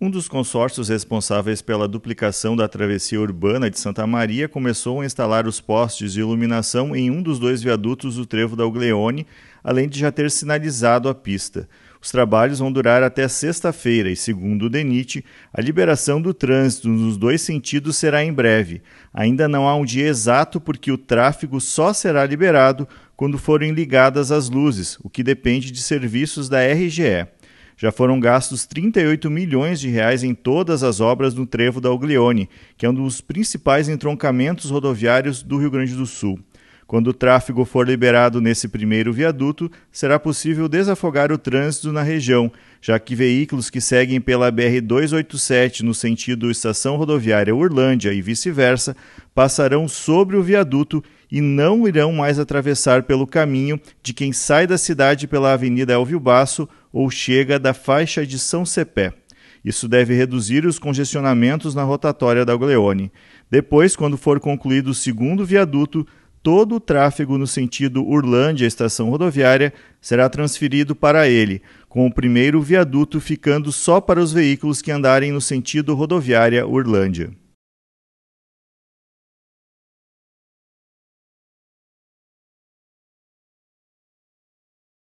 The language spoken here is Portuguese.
Um dos consórcios responsáveis pela duplicação da travessia urbana de Santa Maria começou a instalar os postes de iluminação em um dos dois viadutos do Trevo da Ugleone, além de já ter sinalizado a pista. Os trabalhos vão durar até sexta-feira e, segundo o DENIT, a liberação do trânsito nos dois sentidos será em breve. Ainda não há um dia exato porque o tráfego só será liberado quando forem ligadas as luzes, o que depende de serviços da RGE. Já foram gastos 38 milhões de reais em todas as obras no trevo da Uglione, que é um dos principais entroncamentos rodoviários do Rio Grande do Sul. Quando o tráfego for liberado nesse primeiro viaduto, será possível desafogar o trânsito na região, já que veículos que seguem pela BR-287 no sentido Estação Rodoviária Urlândia e vice-versa passarão sobre o viaduto e não irão mais atravessar pelo caminho de quem sai da cidade pela Avenida Elvio Basso ou chega da faixa de São Cepé. Isso deve reduzir os congestionamentos na rotatória da Gleone. Depois, quando for concluído o segundo viaduto, todo o tráfego no sentido Urlândia Estação Rodoviária será transferido para ele, com o primeiro viaduto ficando só para os veículos que andarem no sentido Rodoviária Urlândia.